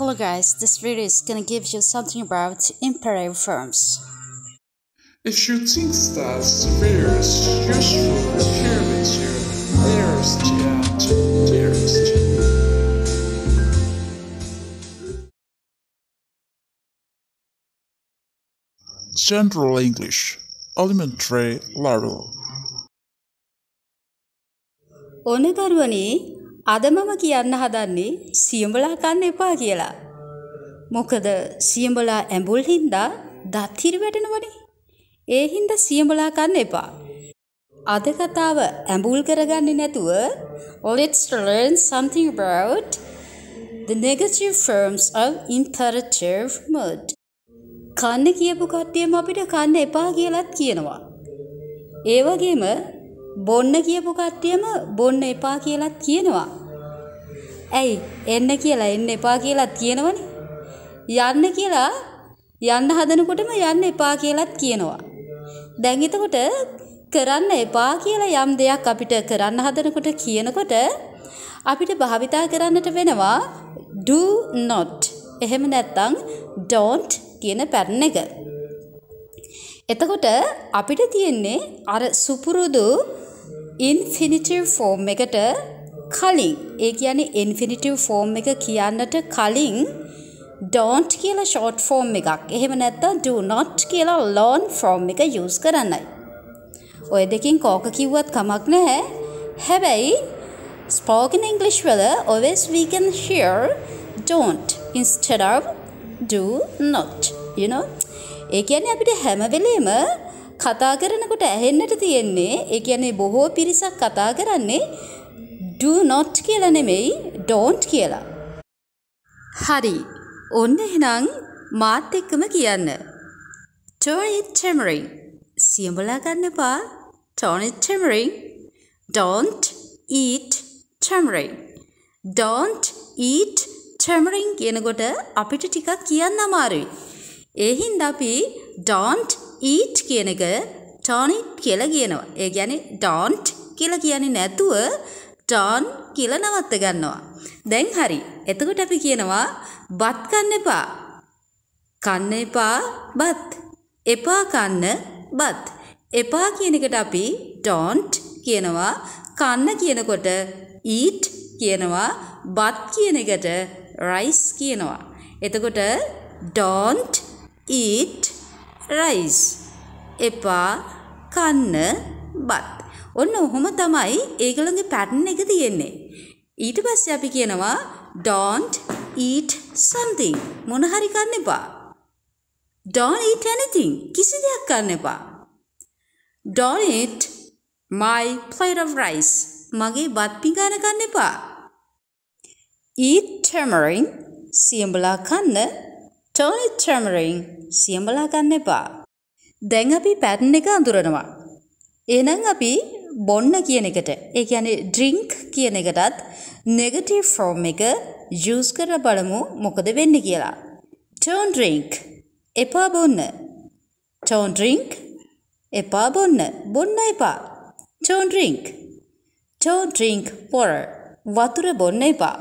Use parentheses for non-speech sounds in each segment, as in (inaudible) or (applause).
Hello guys, this video is gonna give you something about imperative forms. If you think that the you is useful, share with your nearest and dearest. General English, Elementary Level. 어느 단원이 අද මම කියන්න හදන්නේ සියඹලා කන්න එපා කියලා. මොකද සියඹලා ඇඹුල් හින්දා දත්හිර වැටෙනවනේ. ඒ හින්දා සියඹලා කන්න එපා. අද කතාව ඇඹුල් කරගන්නේ නැතුව let's learn something about the negative forms of imperative mood. කන්න කියපු කට්ටියම අපිට කන්න එපා කියලත් කියනවා. ඒ වගේම බොන්න කියපු කට්ටියම බොන්න එපා කියලත් කියනවා. ඇයි එන්න කියලා එන්න එපා කියලත් කියනවනේ. යන්න කියලා යන්න හදනකොටම යන්න එපා කියලත් කියනවා. දැන් එතකොට කරන්න එපා කියලා යම් දෙයක් අපිට කරන්න හදනකොට කියනකොට අපිට භාවිතා කරන්නට වෙනවා do not එහෙම නැත්නම් don't කියන pattern එක. එතකොට අපිට තියෙන්නේ අර සුපුරුදු ඉන්ෆිනිටිව් ෆෝම් එකට කලින් ඒ කියන්නේ ඉන්ෆිනිටිව් ෆෝම් එක කියන්නට කලින් don't කියලා short form එකක්. එහෙම නැත්නම් do not කියලා long form එක use කරන්නයි. ඔය දෙකෙන් කෝක කිව්වත් කමක් නැහැ. හැබැයි spoken english වල always we can hear don't instead of do not. you know. ඒ කියන්නේ අපිට හැම වෙලේම කතා කරනකොට ඇහෙන්නට තියෙන්නේ ඒ කියන්නේ බොහෝ පිරිසක් කතා කරන්නේ do not කියලා නෙමෙයි don't කියලා. හරි. ඔන්න එහෙනම් මාත් එක්කම කියන්න. Don't eat tamarind. සියඹලා ගන්න එපා. Don't eat tamarind. Don't eat tamarind. Don't eat tamarind කියනකොට අපිට ටිකක් කියන්න අමාරුයි. ඒ හින්දා අපි don't ඊට් කියන එක ටොනිට් කියලා කියනවා. ඒ කියන්නේ ඩොන්ට් කියලා කියන්නේ නැතුව ඩොන් කියලා නවත්ත ගන්නවා. දැන් හරි. එතකොට අපි කියනවා බත් කන්න එපා. කන්න එපා බත්. එපා කන්න බත්. එපා කියන එකට අපි don't කියනවා කන්න කියනකොට eat කියනවා බත් කියන එකට rice කියනවා. එතකොට don't eat රයිස් එපා කන්න බත් ඔන්න ඔහොම තමයි ඒගොල්ලන්ගේ පැටර්න් එක තියෙන්නේ ඊට පස්සේ අපි කියනවා don't eat something මොන හරි කන්න එපා don't eat anything කිසි දෙයක් කන්න එපා don't eat my plate of rice මගේ බත් පිඟාන කන්න එපා eat tamarind සියඹලා කන්න ටෝනි ට්‍රමරින් සියඹලා ගන්න එපා. දැන් අපි පැටන් එක අඳුරනවා. එහෙනම් අපි බොන්න කියන එකට ඒ කියන්නේ ඩ්‍රින්ක් කියන එකටත් නෙගටිව් ෆෝම් එක යූස් කර බලමු මොකද වෙන්නේ කියලා. ටෝන් ඩ්‍රින්ක් එපා බොන්න. ටෝන් ඩ්‍රින්ක් එපා බොන්න. බොන්න එපා. Tone drink. ටෝන් ඩ්‍රින්ක් පොර. වතුර බොන්න එපා.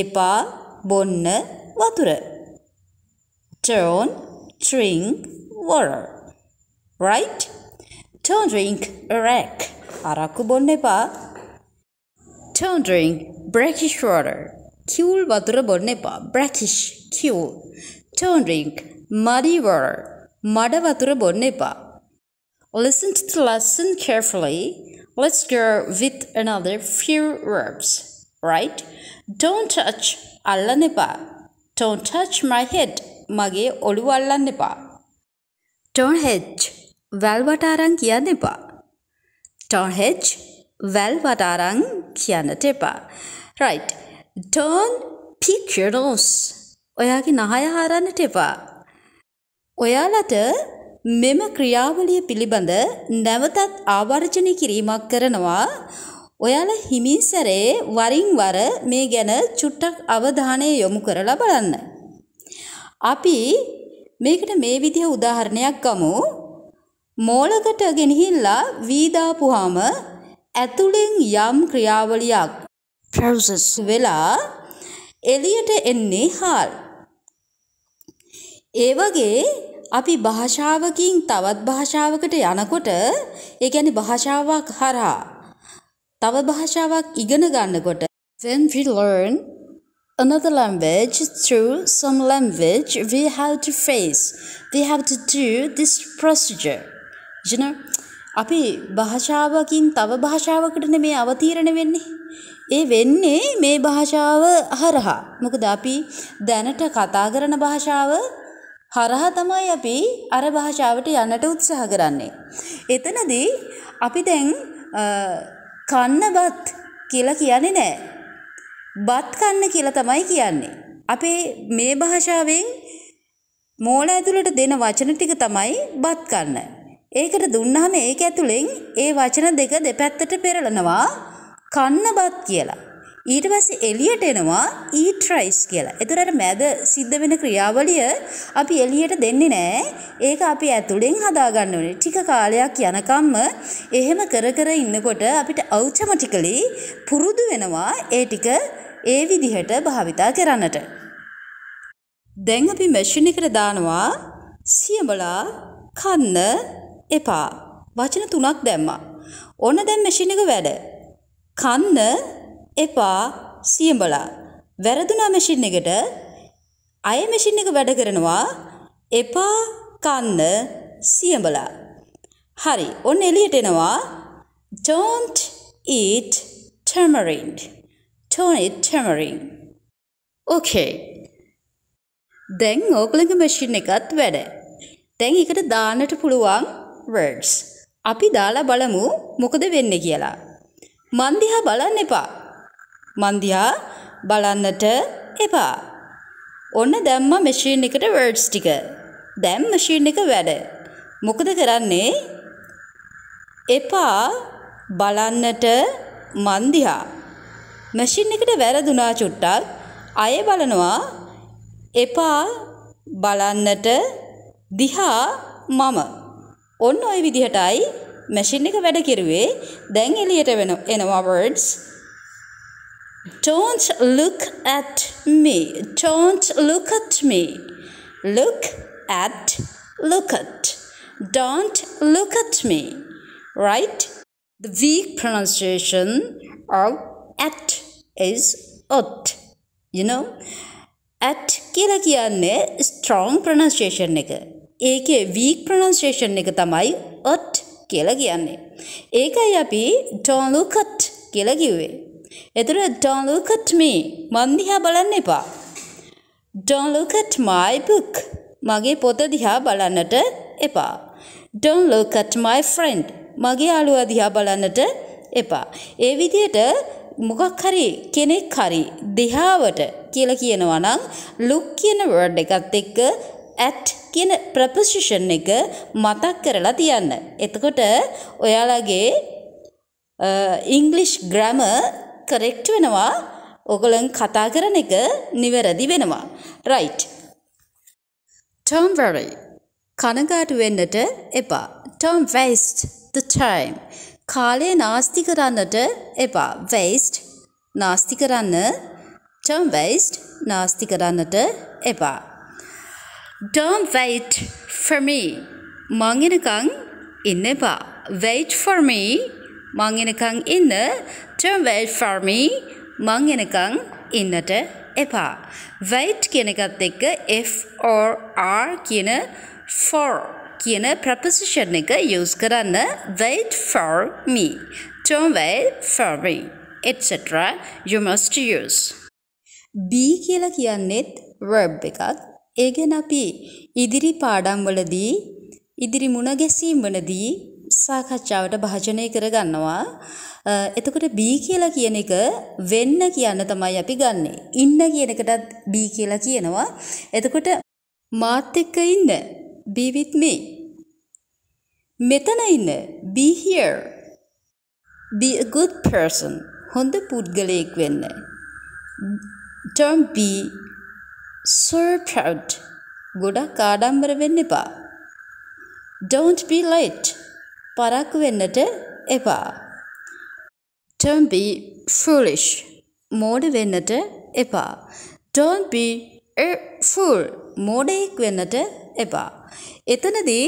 එපා බොන්න වතුර. Don't drink water. Right? Don't drink arak. Arakı bolneba. Don't drink brackish water. Kiul water bolneba. Brackish. Kiul. Don't drink muddy water. Mada water bolneba. Listen to the lesson carefully. Let's go with another few verbs. Right? Don't touch. Alaneba. Don't touch my head. මගේ ඔළුව අල්ලන්න එපා. Ton හෙච් වැල්වට අරන් කියන්න එපා. Ton හෙච් වැල්වට අරන් කියන්නට එපා. රයිට්. ටොන් පික්ෂනෝස් ඔයාගේ නහය හාරන්නට එපා. ඔයාලට මෙම ක්‍රියාවලිය පිළිබඳ නැවතත් ආවර්ජනය කිරීමක් කරනවා ඔයාලා හිමින් සැරේ වරින් වර මේ ගැන චුට්ටක් අවධානය යොමු කරලා බලන්න. අපි මේකට මේ විදිහ උදාහරණයක් ගමු. මෝලකට ගෙනහිල්ලා වීදාපුහාම ඇතුලෙන් යම් ක්‍රියාවලියක් process වෙලා එළියට එන්නේ හාල්. ඒ වගේ අපි භාෂාවකින් තවත් භාෂාවකට යනකොට ඒ කියන්නේ භාෂාවක් හරහා තව භාෂාවක් ඉගෙන ගන්නකොට when we learn another language through some language we have to face we have to do this procedure you know අපි භාෂාවකින් තව භාෂාවකට නෙමේ අවතීර්ණ වෙන්නේ ඒ වෙන්නේ මේ භාෂාව හරහා මොකද අපි දැනට කතා කරන භාෂාව හරහා තමයි අපි අර භාෂාවට යන්නට උත්සාහ කරන්නේ. එතනදී අපි දැන් කන්නවත් කියලා කියන්නේ නැහැ. බත් කන්න කියලා තමයි කියන්නේ. අපේ මේ භාෂාවෙන් මෝල ඇතුළට දෙන වචන ටික තමයි බත් කන්න. ඒකට දුන්නාම ඒක ඇතුළෙන් ඒ වචන දෙක දෙපැත්තට පෙරලනවා කන්න බත් කියලා. ඊට පස්සේ එළියට එනවා ඊට් රයිස් කියලා. එතකොට මැද සිද්ධ වෙන ක්‍රියාවලිය අපි එළියට දෙන්නේ නැහැ. ඒක අපි ඇතුලෙන් හදාගන්න ඕනේ. ටික කාලයක් යනකම්ම එහෙම කර කර ඉන්නකොට අපිට අවුචමටිකලි පුරුදු වෙනවා ඒ ටික ඒ විදිහට භාවිතා කරන්නට. දැන් අපි මැෂින් එකට දානවා සියඹලා කන්න එපා. වචන තුනක් දැම්මා. ඕන දැන් මැෂින් එක වැඩ. කන්න එපා සියඹලා. වැරදුනා මැෂින් එකට අය මැෂින් එක වැඩ කරනවා එපා කන්න සියඹලා. හරි. ඔන්න එළියට එනවා don't eat tamarind. Don't eat tamarind. Okay. දැන් ඕගලඟ මැෂින් එකත් වැඩ. දැන් එකට දාන්නට පුළුවන් words. අපි දාලා බලමු මොකද වෙන්නේ කියලා. මන් දිහා බලන්න එපා. මන්දියා බලන්නට එපා. ඔන්න දැම්ම මැෂින් එකට වර්ඩ්ස් ටික. දැන් මැෂින් එක වැඩ. මොකද කරන්නේ? එපා බලන්නට මන්දියා. මැෂින් එකට වැරදුනා චුට්ටක්. අය බලනවා එපා බලන්නට දිහා මම. ඔන්න ওই විදිහටයි මැෂින් එක වැඩ කෙරුවේ. දැන් එළියට වෙන එනවා words. Don't look at me. Don't look at me. Look at, look at. Don't look at me. Right? The weak pronunciation of at is ut. You know? At kilakiyane strong pronunciation nigga. AK weak pronunciation nigga tamai ut kilakiyane. AKIAP don't look at kilakiwe. එතන don't look at me. මන් දිහා බලන්න එපා. Don't look at my book. මගේ පොත දිහා බලන්නට එපා. Don't look at my friend. මගේ යාළුවා දිහා බලන්නට එපා. ඒ විදිහට මොකක් හරි කෙනෙක් හරි දිහාවට කියලා කියනවා නම් look කියන word එකත් එක්ක at කියන preposition එක මතක් කරලා තියන්න. එතකොට ඔයාලගේ ඉංග්‍රීසි uh, ග්‍රැමර් කරෙක්ට් වෙනවා ඔගොලන් කතා කරන එක නිවැරදි වෙනවා රයිට් Tom worry කනගාටු වෙන්නට එපා Tom waste the time කාලය නාස්ති කරන්නට එපා waste නාස්ති කරන්න Tom waste නාස්ති කරන්නට එපා Don't wait for me මං එනකන් ඉන්න එපා wait for me මං එනකං ඉන්න ටර්ම් වයිට් ෆර්මි මං එනකං ඉන්නට එපා වයිට් කියන එකත් එක්ක F or R කියන for කියන ප්‍රපසිෂන් එක යූස් කරන්න wait for me don't wait for me etc you must use b කියලා කියන්නේත් verb එකක් ඒ ගැන අපි ඉදිරි පාඩම් වලදී ඉදිරි මුණ ගැසීම් වලදී සාකච්ඡාවට භාජනය කරගන්නවා. එතකොට B කියලා කියන එක වෙන්න කියන්න තමයි අපි ගන්නෙ. ඉන්න කියන එකටත් B කියලා කියනවා. එතකොට මාත් එක්ක ඉන්න be with me. මෙතන ඉන්න be here. be a good person. හොඳ පුද්ගලයෙක් වෙන්න. don't be so proud. ගොඩක් ආඩම්බර වෙන්න එපා. don't be late. පරක්කු වෙන්නට එපා. Don't be foolish. මෝඩ වෙන්නට එපා. Don't be a fool. මෝඩයෙක් වෙන්නට එපා. එතනදී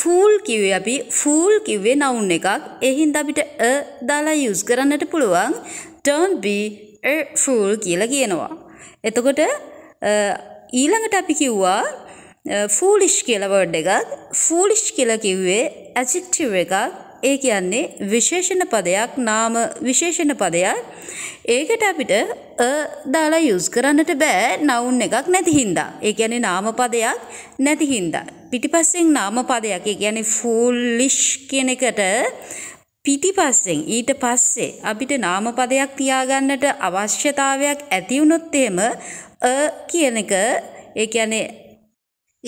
ෆූල් කිව්වේ අපි ෆූල් කිව්වේ නවුන් එකක්. ඒ හින්දා අපිට අ දාලා යූස් කරන්නට පුළුවන්. Don't be a fool කියලා කියනවා. එතකොට ඊළඟට අපි කිව්වා ෆූලිෂ් කියලා වර්ඩ් එකක් ෆූලිෂ් කියලා කිව්වේ ඇජෙක්ටිව් එකක් ඒ කියන්නේ විශේෂණ පදයක් නාම විශේෂණ පදයක් ඒකට අපිට අ දාලා යූස් කරන්නට බෑ නවුන් එකක් නැති හින්දා ඒ කියන්නේ නාම පදයක් නැති හින්දා පිටිපස්සෙන් නාම පදයක් ඒ කියන්නේ ෆූලිෂ් කියන එකට පිටිපස්සෙන් ඊට පස්සේ අපිට නාමපදයක් තියාගන්නට අවශ්‍යතාවයක් ඇති වුණොත් එහෙම අ කියන එක ඒ කියන්නේ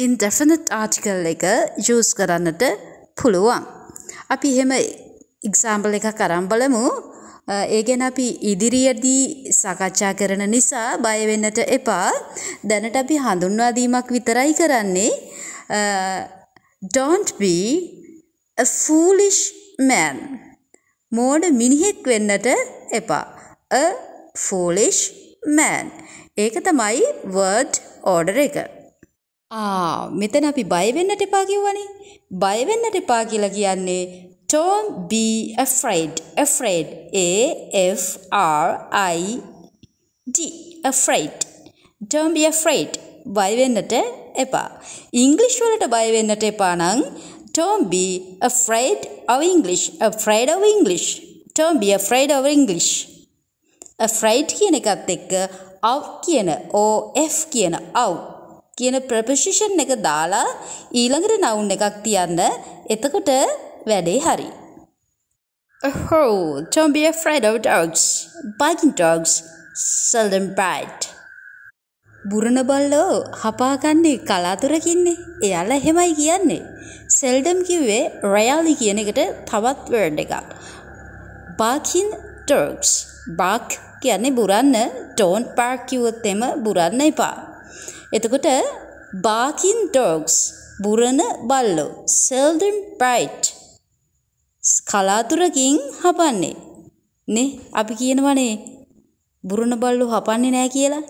ඉන්ඩෙෆිනිට් ආටිකල් එක යස් කරන්නට පුළුවන්. අපි එහෙම ඉක්සාම්බල එකක් අරන් බලමු ඒ ගැන අපි ඉදිරියේදී සාකච්ඡා කරන නිසා බය වෙන්නට එපා. දැනට අපි හඳුන්වා දීමක් විතරයි කරන්නේ. Don't be a foolish man. මෝඩ මිනිහෙක් වෙන්නට එපා. a foolish man. ඒක තමයි word order එක. ආ මෙතන අපි බය වෙන්නට එපා කිව්වනේ. බය වෙන්නට එපා කියලා කියන්නේ don't be afraid. afraid A F R I D afraid. don't be afraid. බය වෙන්නට එපා. ඉංග්‍රීසි වලට බය වෙන්නට එපා නම් don't be afraid of English. afraid of English. don't be afraid of English. afraid කියන එකත් එක්ක out කියන o f කියන out කියන ප්‍රපෂිෂන් එක දාලා ඊළඟට නවුන් එකක් තියන්න එතකොට වැඩේ හරි. Oh, don't be afraid of dogs. Biting dogs seldom bite. බුරණ බල්ලෝ හපාගන්නේ කලාතුරකින්නේ. එයාලා එහෙමයි කියන්නේ. සෙල්ඩම් කිව්වේ රයාලි කියන එකට තවත් වර්ඩ් එකක්. barking dogs bark කියන්නේ බුරන්න don't bark කිව්වොත් එම බුරන්න එපා. එතකොට barking dogs බුරන බල්ලෝ seldom bite කලාතුරකින් හපන්නේ නේ අපි කියනවනේ බුරන බල්ලෝ හපන්නේ නැහැ කියලා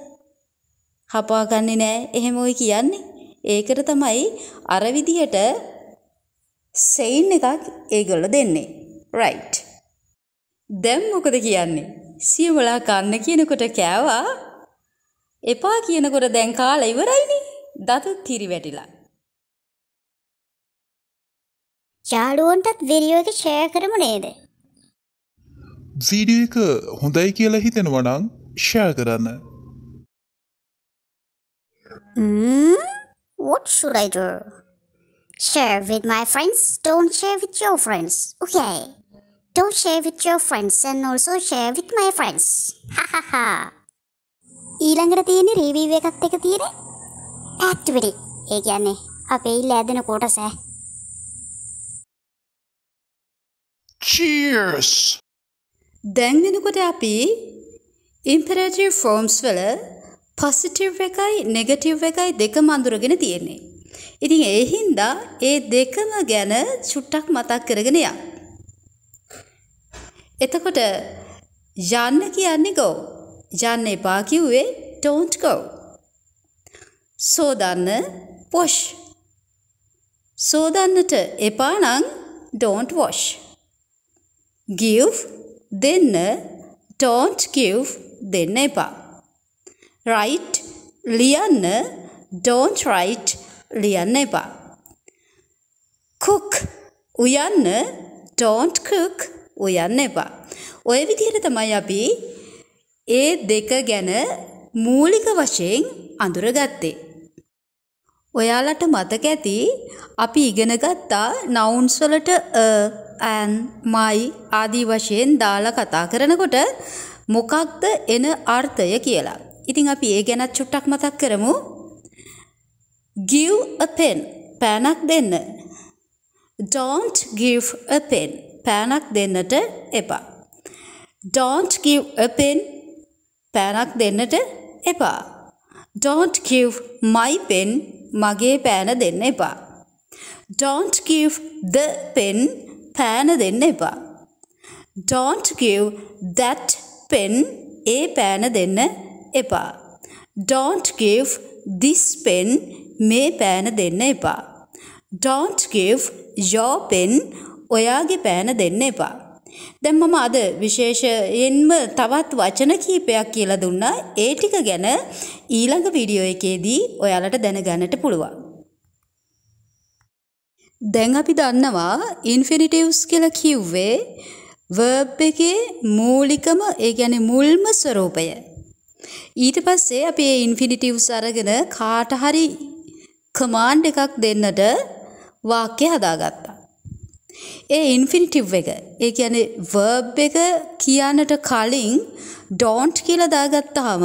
හපා ගන්නේ නැහැ එහෙම ඔයි කියන්නේ ඒකට තමයි අර විදිහට සෙයින් එකක් ඒගොල්ලෝ දෙන්නේ right දැන් මොකද කියන්නේ සියමලා කන්න කියනකොට කෑවා එපා කියනකොට දැන් කාලා ඉවරයිනේ. දතු තිරිවැටිලා. යාළුවන්ටත් වීඩියෝ එක ෂෙයා කරමු නේද? වීඩියෝ එක හොඳයි කියලා හිතෙනවා නම් ෂෙයා කරන්න. Mm, what should I do? Share with my friends, don't share with your friends. Okay. Don't share with your friends and also share with my friends. Ha ha ha. ඊළඟට තියෙන රිවීව් එකත් එක තියෙන ඇක්ටිවිටි. ඒ කියන්නේ අපේ ලෑදෙන කොටස. Cheers. දැන් වෙනකොට අපි imperative forms වල positive එකයි negative එකයි දෙකම අඳුරගෙන තියෙන්නේ. ඉතින් ඒ හින්දා ඒ දෙකම ගැන චුට්ටක් මතක් කරගෙන යන්න. එතකොට යන්න කියන්නේ go යන්න එපා කිව්වේ don't go. සෝදන්න wash. සෝදන්නට එපා නම් don't wash. give දෙන්න don't give දෙන්න එපා. write ලියන්න don't write ලියන්න එපා. cook උයන්න don't cook උයන්න එපා. ඔය විදිහට තමයි අපි ඒ දෙක ගැන මූලික වශයෙන් අඳුරගත්තේ. ඔයාලට මතක ඇති අපි ඉගෙන ගත්තා නවුන්ස් වලට ඇන් මයි ආදී වශයෙන් දාලා කතා කරනකොට මොකක්ද එන අර්ථය කියලා. ඉතින් අපි ඒ ගැනත් චුට්ටක් මතක් කරමු. give a pen පෑනක් දෙන්න. don't give a pen පෑනක් දෙන්නට එපා. don't give a pen පෑනක් දෙන්නට එපා. Don't give my pen මගේ පෑන දෙන්න එපා. Don't give the pen පෑන දෙන්න එපා. Don't give that pen ඒ පෑන දෙන්න එපා. Don't give this pen මේ පෑන දෙන්න එපා. Don't give your pen ඔයාගේ පෑන දෙන්න එපා. දැන් මම අද විශේෂයෙන්ම තවත් වචන කීපයක් කියලා දුන්නා. ඒ ටික ගැන ඊළඟ වීඩියෝ එකේදී ඔයාලට දැනගන්නට පුළුවන්. දැන් අපි දන්නවා ඉන්ෆිනිටිව්ස් කියලා කිව්වේ verb එකේ මූලිකම ඒ කියන්නේ මුල්ම ස්වරූපය. ඊට පස්සේ අපි මේ ඉන්ෆිනිටිව්ස් අරගෙන කාට හරි කමාන්ඩ් එකක් දෙන්නට වාක්‍ය හදාගත්තා. ඒ ඉන්ෆිනිටිව් එක ඒ කියන්නේ වර්බ් එක කියන්නට කලින් ඩෝන්ට් කියලා දාගත්තාම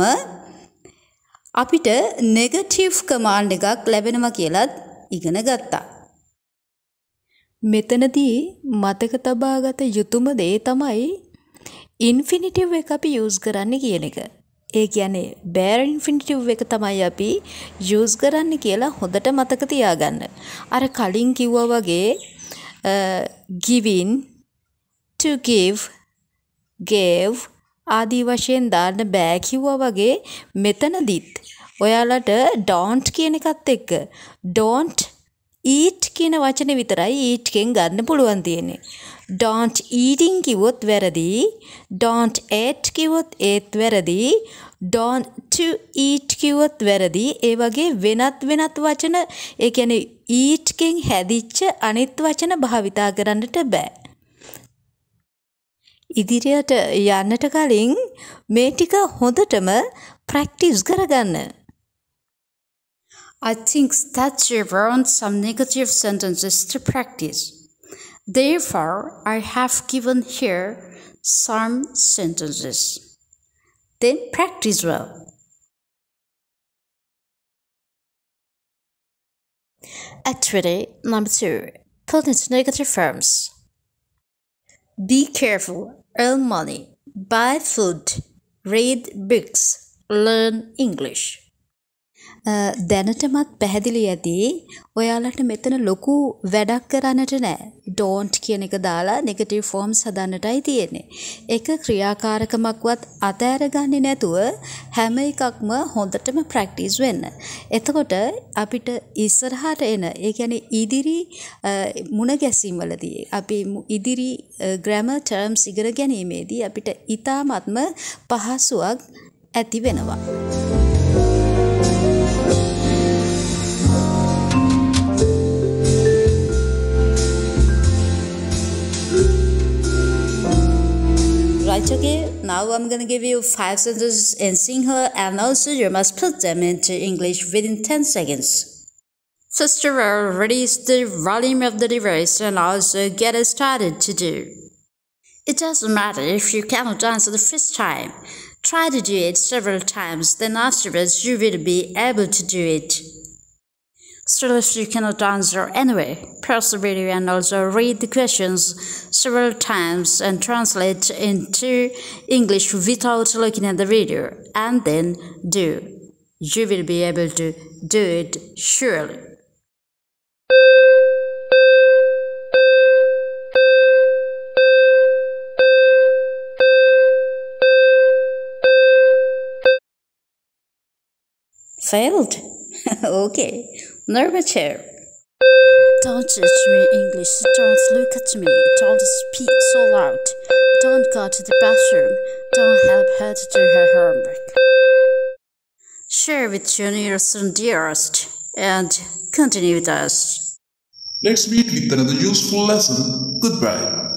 අපිට නෙගටිව් කමාන්ඩ් එකක් ලැබෙනවා කියලත් ඉගෙන ගත්තා. මෙතනදී මතක තබාගත යුතුම දේ තමයි ඉන්ෆිනිටිව් එක අපි යූස් කරන්න කියන එක. ඒ කියන්නේ බෑර් ඉන්ෆිනිටිව් එක තමයි අපි යූස් කරන්න කියලා හොඳට මතක තියාගන්න. අර කලින් කිව්වා වගේ ගිවින් uh, to give gave ආදී වශයෙන් දාන්න බෑ කිව්වා වගේ මෙතනදිත් ඔයාලට don't කියන එකත් එක්ක don't eat කියන වචනේ විතරයි eat කෙන් ගන්න පුළුවන් තියෙන්නේ. don't eating කිව්වොත් වැරදි, don't ate කිව්වොත් ඒත් වැරදි, don't to eat කිව්වොත් වැරදි. ඒ වගේ වෙනත් වෙනත් වචන ඒ කියන්නේ ඊට්ගෙන් හැදිච්ච අනිත් වචන භාවිතා කරන්නට බෑ. ඉදිරියට යන්නට කලින් මේ ටික හොඳටම ප්‍රැක්ටිස් කරගන්න. I think that you've learned some negative sentences to practice. Therefore, I have given here some sentences. Then practice well. Activity number two put into negative forms. Be careful, earn money, buy food, read books, learn English. දැනටමත් පැහැදිලි ඇති ඔයාලට මෙතන ලොකු වැඩක් කරන්නට නෑ. Don't කියන එක දාලා නෙගටිව් ෆෝම්ස් හදන්නටයි තියෙන්නේ. එක ක්‍රියාකාරකමක්වත් අතෑරගන්නේ නැතුව හැම එකක්ම හොඳටම ප්‍රැක්ටිස් වෙන්න. එතකොට අපිට ඉස්සරහට එන ඒ කියන්නේ ඉදිරි මුණ ගැසීම්වලදී අපි ඉදිරි ග්‍රැමර් ටර්ම්ස් ඉගෙන ගැනීමේදී අපිට ඊ타ත්ම පහසුවක් ඇති වෙනවා. right okay now i'm gonna give you five sentences in singular and also you must put them into english within 10 seconds of all, release the volume of the device and also get it started to do it doesn't matter if you cannot answer the first time try to do it several times then afterwards you will be able to do it Students you cannot answer anyway. Pause the video and also read the questions several times and translate into English without looking at the video. And then do. You will be able to do it surely. Failed? (laughs) okay. Don't judge me English, don't look at me, don't speak so loud, don't go to the bathroom, don't help her to do her homework. Share with your nearest and dearest, and continue with us. Next week with another useful lesson. Goodbye.